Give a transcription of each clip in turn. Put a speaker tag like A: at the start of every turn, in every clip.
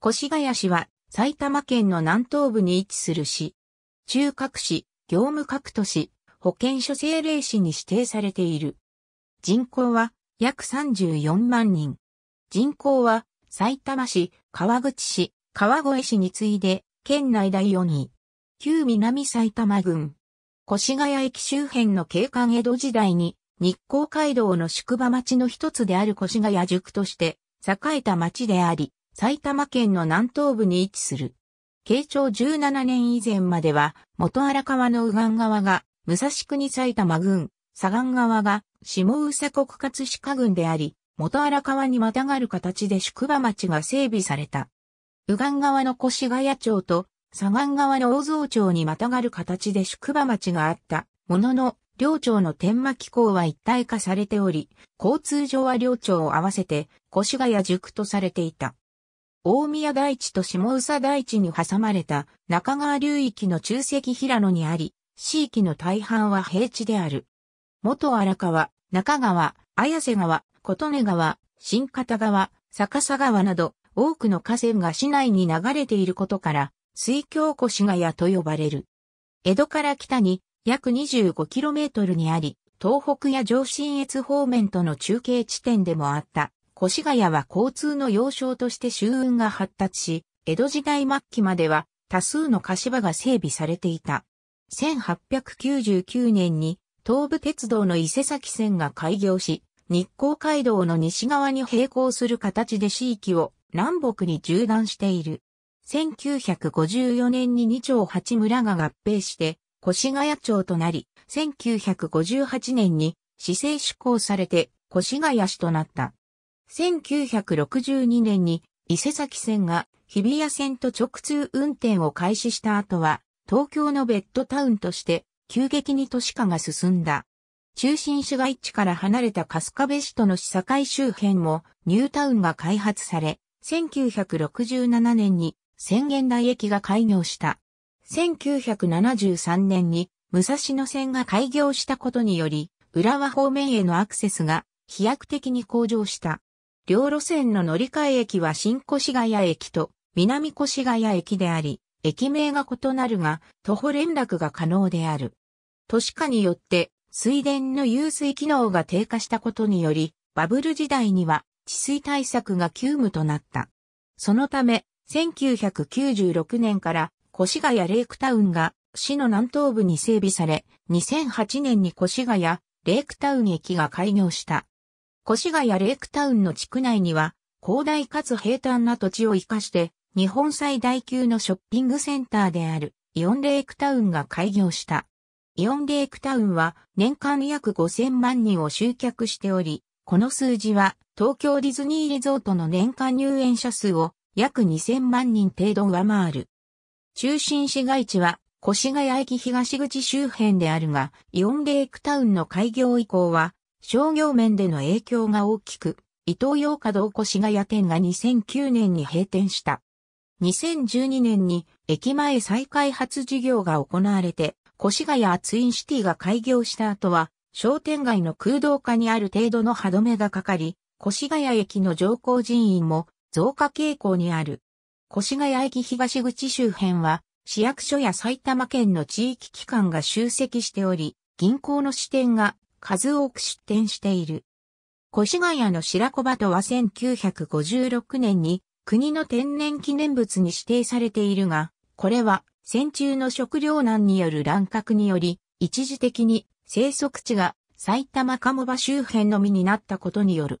A: 越谷市は埼玉県の南東部に位置する市。中核市、業務各都市、保健所政令市に指定されている。人口は約34万人。人口は埼玉市、川口市、川越市に次いで県内第4位。旧南埼玉郡。越谷駅周辺の景観江戸時代に日光街道の宿場町の一つである越谷宿として栄えた町であり、埼玉県の南東部に位置する。慶長17年以前までは、元荒川の右岸側が、武蔵国埼玉郡、左岸側が、下宇佐国葛飾郡であり、元荒川にまたがる形で宿場町が整備された。右岸側の越谷町と、左岸側の大蔵町にまたがる形で宿場町があった、ものの、両町の天機構は一体化されており、交通上は両町を合わせて、越谷塾とされていた。大宮大地と下宇佐大地に挟まれた中川流域の中石平野にあり、地域の大半は平地である。元荒川、中川、綾瀬川、琴音川、新方川、逆さ川など多くの河川が市内に流れていることから、水峡越谷と呼ばれる。江戸から北に約 25km にあり、東北や上信越方面との中継地点でもあった。越谷は交通の要衝として周運が発達し、江戸時代末期までは多数の柏が整備されていた。1899年に東武鉄道の伊勢崎線が開業し、日光街道の西側に並行する形で地域を南北に縦断している。1954年に2町8村が合併して、越谷町となり、1958年に市政施行されて越谷市となった。1962年に伊勢崎線が日比谷線と直通運転を開始した後は、東京のベッドタウンとして急激に都市化が進んだ。中心市街地から離れた春日部市との市境周辺もニュータウンが開発され、1967年に宣言台駅が開業した。1973年に武蔵野線が開業したことにより、浦和方面へのアクセスが飛躍的に向上した。両路線の乗り換え駅は新越谷駅と南越谷駅であり、駅名が異なるが、徒歩連絡が可能である。都市化によって、水田の湧水機能が低下したことにより、バブル時代には治水対策が急務となった。そのため、1996年から越谷レイクタウンが市の南東部に整備され、2008年に越谷レイクタウン駅が開業した。越谷レイクタウンの地区内には、広大かつ平坦な土地を生かして、日本最大級のショッピングセンターであるイオンレイクタウンが開業した。イオンレイクタウンは年間約5000万人を集客しており、この数字は東京ディズニーリゾートの年間入園者数を約2000万人程度上回る。中心市街地は越谷駅東口周辺であるが、イオンレイクタウンの開業以降は商業面での影響が大きく、伊東洋華堂越谷店が2009年に閉店した。2012年に駅前再開発事業が行われて、越谷ツインシティが開業した後は、商店街の空洞化にある程度の歯止めがかかり、越谷駅の乗降人員も増加傾向にある。越谷駅東口周辺は、市役所や埼玉県の地域機関が集積しており、銀行の支店が数多く出展している。越谷の白子鳩は1956年に国の天然記念物に指定されているが、これは戦中の食糧難による乱獲により、一時的に生息地が埼玉鴨場周辺のみになったことによる。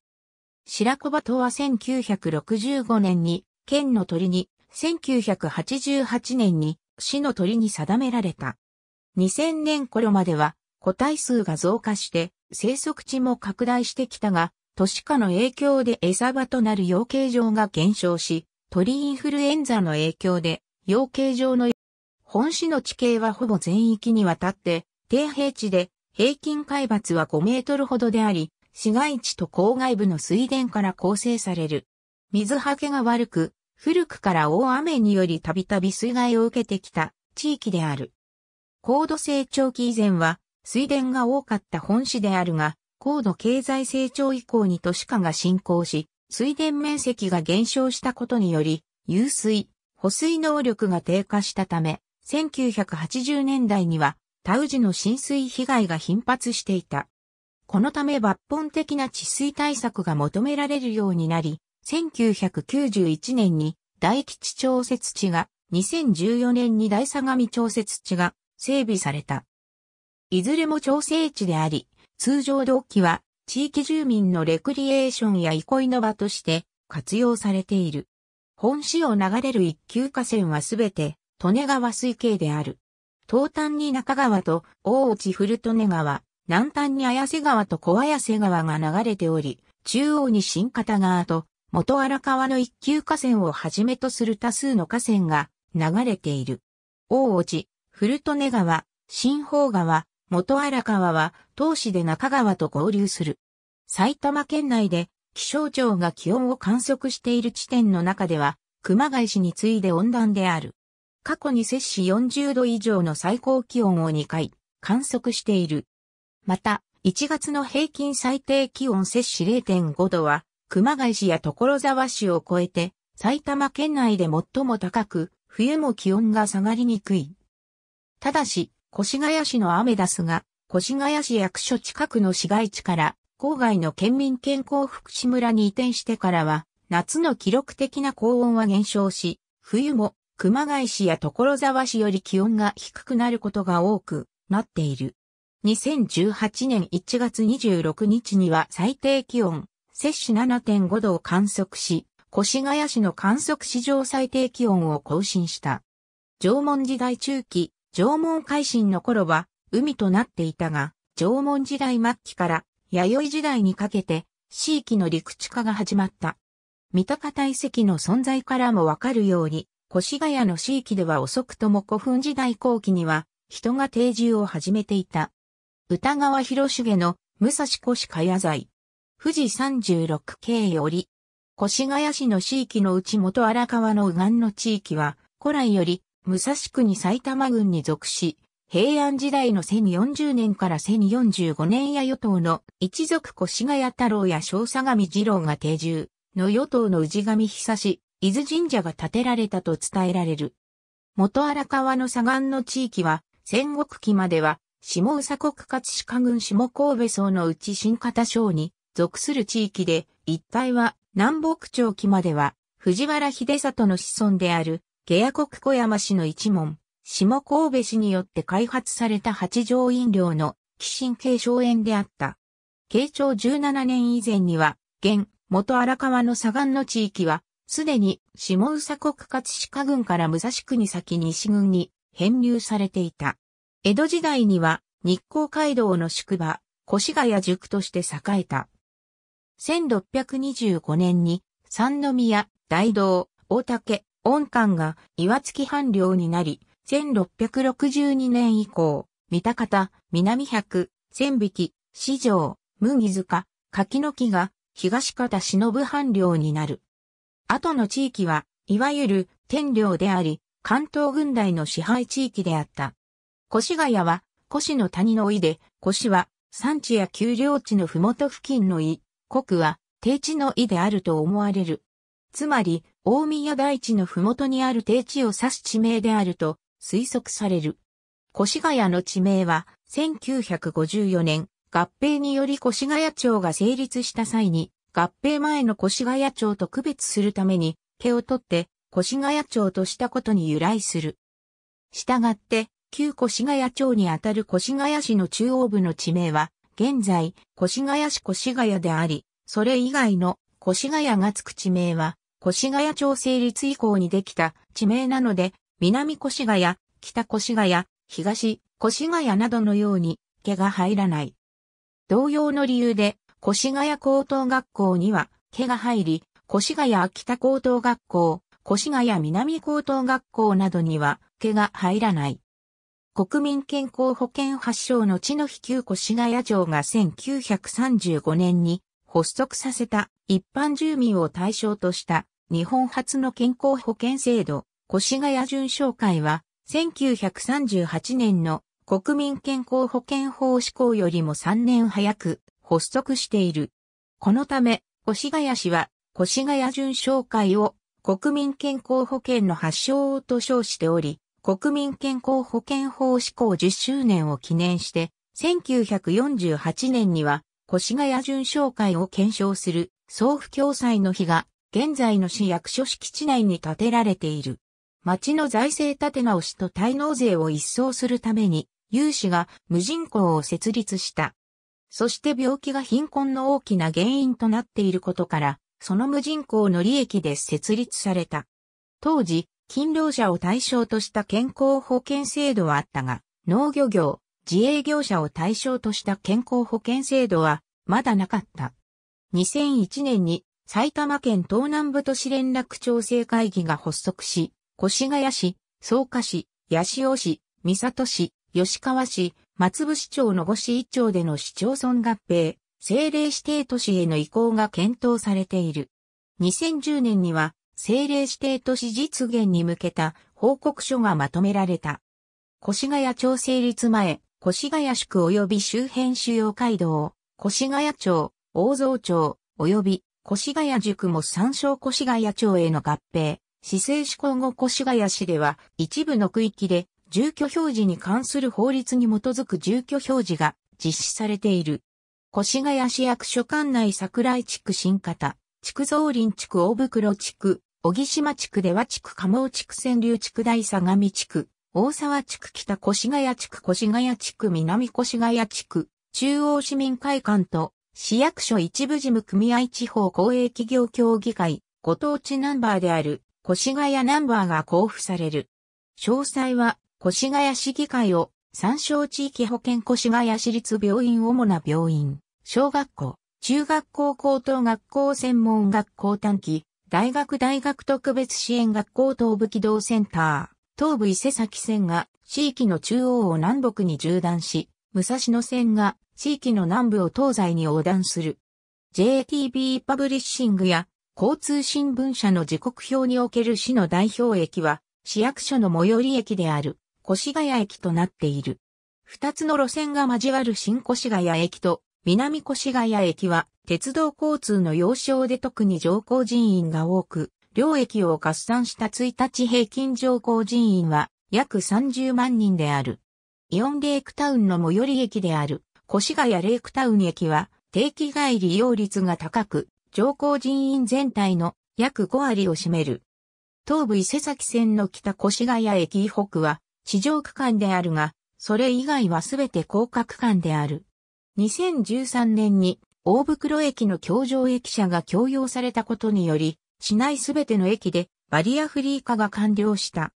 A: 白子鳩は1965年に県の鳥に、1988年に市の鳥に定められた。2000年頃までは個体数が増加して生息地も拡大してきたが、都市化の影響で餌場となる養鶏場が減少し、鳥インフルエンザの影響で養鶏場の本市の地形はほぼ全域にわたって、低平地で平均海抜は5メートルほどであり、市街地と郊外部の水田から構成される。水はけが悪く、古くから大雨によりたびたび水害を受けてきた地域である。高度成長期以前は水田が多かった本市であるが、高度経済成長以降に都市化が進行し、水田面積が減少したことにより、湧水、保水能力が低下したため、1980年代には、田宇治の浸水被害が頻発していた。このため抜本的な治水対策が求められるようになり、1991年に大吉調節地が、2014年に大相模調節地が整備された。いずれも調整地であり、通常同期は地域住民のレクリエーションや憩いの場として活用されている。本市を流れる一級河川はすべて利根川水系である。東端に中川と大内古利根川、南端に綾瀬川と小綾瀬川が流れており、中央に新方川と元荒川の一級河川をはじめとする多数の河川が流れている。大内、古利根川、新宝川、元荒川は、東市で中川と合流する。埼玉県内で、気象庁が気温を観測している地点の中では、熊谷市に次いで温暖である。過去に摂氏40度以上の最高気温を2回観測している。また、1月の平均最低気温摂氏0.5度は、熊谷市や所沢市を超えて、埼玉県内で最も高く、冬も気温が下がりにくい。ただし、越谷市のアメダスが、越谷市役所近くの市街地から、郊外の県民健康福祉村に移転してからは、夏の記録的な高温は減少し、冬も熊谷市や所沢市より気温が低くなることが多くなっている。2018年1月26日には最低気温、摂氏7.5度を観測し、越谷市の観測史上最低気温を更新した。縄文時代中期、縄文海進の頃は海となっていたが、縄文時代末期から弥生時代にかけて、地域の陸地化が始まった。三鷹大石の存在からもわかるように、越谷の地域では遅くとも古墳時代後期には、人が定住を始めていた。歌川広重の武蔵越谷財。富士36系より、越谷市の地域のうち元荒川の右岸の地域は、古来より武蔵国埼玉郡に属し、平安時代の1040年から1045年や与党の一族越谷太郎や小相模二郎が定住の与党の氏神久し、伊豆神社が建てられたと伝えられる。元荒川の左岸の地域は、戦国期までは、下宇佐国勝鹿郡下神戸層のうち新方省に属する地域で、一帯は南北朝期までは、藤原秀里の子孫である下ア国小山市の一門、下神戸市によって開発された八条飲料の寄神系荘園であった。慶長17年以前には、現、元荒川の左岸の地域は、すでに下宇佐国葛鹿郡から武蔵国先西郡に編入されていた。江戸時代には日光街道の宿場、越谷塾として栄えた。1625年に、三宮、大道、大竹、温館が岩槻藩領になり、1662年以降、三田南百、千匹、四条、麦塚、柿の木が東方忍藩領になる。後の地域は、いわゆる天領であり、関東軍隊の支配地域であった。越谷は、越の谷の井で、越は、山地や丘陵地の麓付近の井、国は、低地の井であると思われる。つまり、大宮大地の麓にある低地を指す地名であると推測される。越谷の地名は、1954年、合併により越谷町が成立した際に、合併前の越谷町と区別するために、毛を取って、越谷町としたことに由来する。したがって、旧越谷町にあたる越谷市の中央部の地名は、現在、越谷市越谷であり、それ以外の越谷がつく地名は、越谷町成立以降にできた地名なので、南越谷、北越谷、東越谷などのように、毛が入らない。同様の理由で、越谷高等学校には、毛が入り、越谷秋田高等学校、越谷南高等学校などには、毛が入らない。国民健康保険発祥の地の飛球越谷町が1935年に発足させた一般住民を対象とした日本初の健康保険制度、越谷準商会は1938年の国民健康保険法施行よりも3年早く発足している。このため、越谷市は越谷準商会を国民健康保険の発祥と称しており、国民健康保険法施行10周年を記念して、1948年には越谷準商会を検証する総府共済の日が現在の市役所敷地内に建てられている。町の財政立て直しと滞納税を一掃するために、有志が無人口を設立した。そして病気が貧困の大きな原因となっていることから、その無人口の利益で設立された。当時、勤労者を対象とした健康保険制度はあったが、農漁業、自営業者を対象とした健康保険制度はまだなかった。2001年に埼玉県東南部都市連絡調整会議が発足し、越谷市、草加市、八潮市、三郷市、吉川市、松伏町の5市一町での市町村合併、政令指定都市への移行が検討されている。2010年には政令指定都市実現に向けた報告書がまとめられた。越谷町成立前、越谷宿及び周辺主要街道、越谷町、大蔵町、及び越谷宿も参照越谷町への合併、市政施行後越谷市では一部の区域で住居表示に関する法律に基づく住居表示が実施されている。越谷市役所管内桜井地区新方、築造林地区大袋地区、小木島地区では地区加茂地区川流地区大相模地区、大沢地区北越谷地区越谷地区南越谷地区、中央市民会館と、市役所一部事務組合地方公営企業協議会、ご当地ナンバーである、越谷ナンバーが交付される。詳細は、越谷市議会を、参照地域保健越谷市立病院主な病院、小学校、中学校高等学校専門学校短期、大学大学特別支援学校東部機動センター。東部伊勢崎線が地域の中央を南北に縦断し、武蔵野線が地域の南部を東西に横断する。JTB パブリッシングや交通新聞社の時刻表における市の代表駅は市役所の最寄り駅である越谷駅となっている。二つの路線が交わる新越谷駅と南越谷駅は鉄道交通の要衝で特に乗降人員が多く、領域を合算した1日平均乗降人員は約30万人である。イオンレイクタウンの最寄り駅である越谷レイクタウン駅は定期外利用率が高く、乗降人員全体の約5割を占める。東武伊勢崎線の北越谷駅以北は市場区間であるが、それ以外はすべて高架区間である。2013年に大袋駅の橋上駅舎が共用されたことにより、市内すべての駅でバリアフリー化が完了した。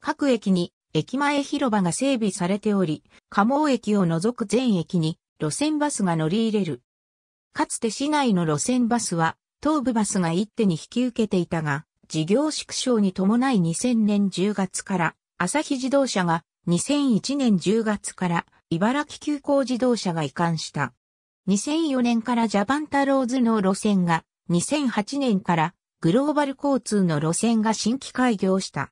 A: 各駅に駅前広場が整備されており、加茂駅を除く全駅に路線バスが乗り入れる。かつて市内の路線バスは東部バスが一手に引き受けていたが、事業縮小に伴い2000年10月から朝日自動車が2001年10月から茨城急行自動車が移管した。2004年からジャパンタローズの路線が2008年からグローバル交通の路線が新規開業した。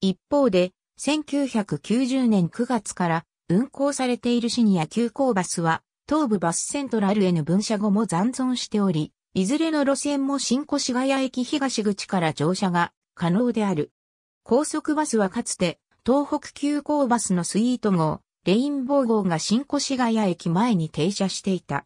A: 一方で、1990年9月から運行されているシニア急行バスは、東部バスセントラルへの分社後も残存しており、いずれの路線も新越谷駅東口から乗車が可能である。高速バスはかつて、東北急行バスのスイート号、レインボー号が新越谷駅前に停車していた。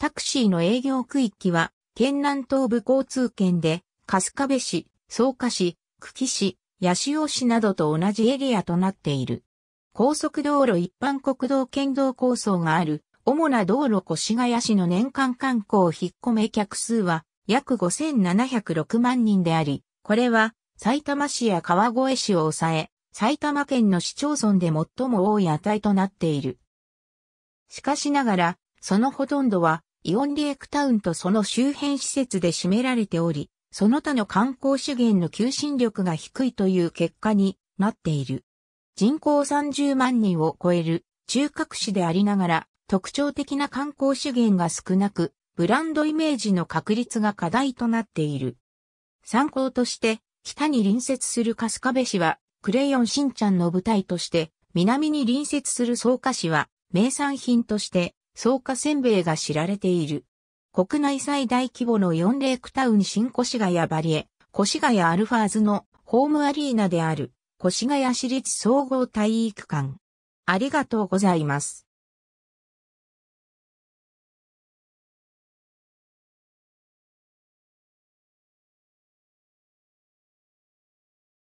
A: タクシーの営業区域は、県南東部交通圏で、春日部市、草加市、久喜市、八潮市などと同じエリアとなっている。高速道路一般国道県道構想がある、主な道路越谷市の年間観光引っ込め客数は約5706万人であり、これは埼玉市や川越市を抑え、埼玉県の市町村で最も多い値となっている。しかしながら、そのほとんどはイオンリエクタウンとその周辺施設で占められており、その他の観光資源の求心力が低いという結果になっている。人口30万人を超える中核市でありながら特徴的な観光資源が少なく、ブランドイメージの確立が課題となっている。参考として、北に隣接する春日部市は、クレヨンしんちゃんの舞台として、南に隣接する草加市は、名産品として、草加せんべいが知られている。国内最大規模の4レイクタウン新越谷バリエ、越谷アルファーズのホームアリーナである越谷市立総合体育館。ありがとうございます。